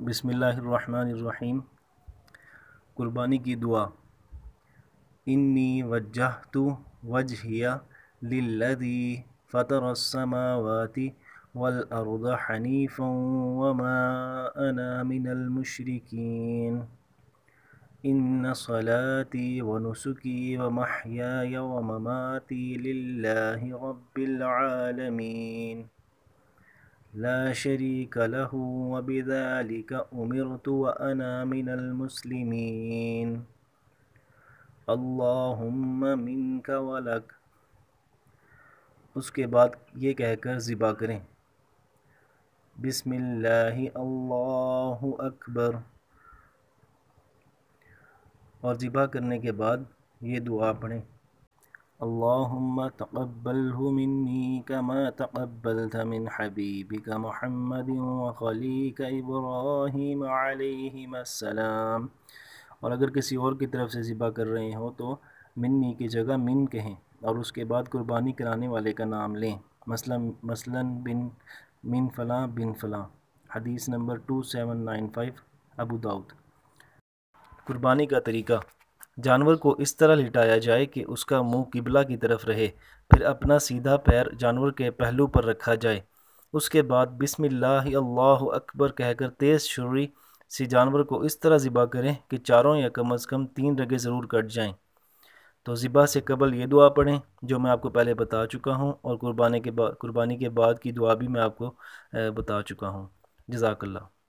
بسم الله الرحمن الرحيم قرباني کی دعا اني وجهت وجهي للذي فطر السماوات والارض حنيفا وما انا من المشركين ان صلاتي ونسكي ومحياي ومماتي لله رب العالمين لا شريك له وبذلك أمرت وأنا من المسلمين اللهم منك ولك उसके बाद ये कहकर ज़िबा करें बिसमिल्लाह अल्लाह अकबर और ज़िबा करने के बाद ये दुआ पढ़ें اللهم تقبله مني كما تقبلت من حبيبك محمد وخليك إبراهيم عليهما السلام और अगर किसी और की तरफ से ज़िबा कर रहे हो तो मिन्नी की जगह मिन कहें और उसके बाद कुर्बानी कराने वाले का नाम लें मसलन मसलन बिन मिन फ़लाँ बिन फ़लाँ हदीस number two seven nine five Abu Dawood कुर्बानी का तरीका जानवर को इस तरह लिटाया जाए कि उसका मुंह किबला की तरफ रहे फिर अपना सीधा पैर जानवर के पहलू पर रखा जाए उसके बाद बिसमिल्लाह अकबर कहकर तेज़ शुरी से जानवर को इस तरह ज़िबा करें कि चारों या कम अज़ कम तीन रगे ज़रूर कट जाएँ तो ज़िबा से कबल ये दुआ पढ़ें जो मैं आपको पहले बता चुका हूँ और कुर्बानी के बाद कुर्बानी के बाद की दुआ भी मैं आपको बता चुका हूँ जजाकल्ला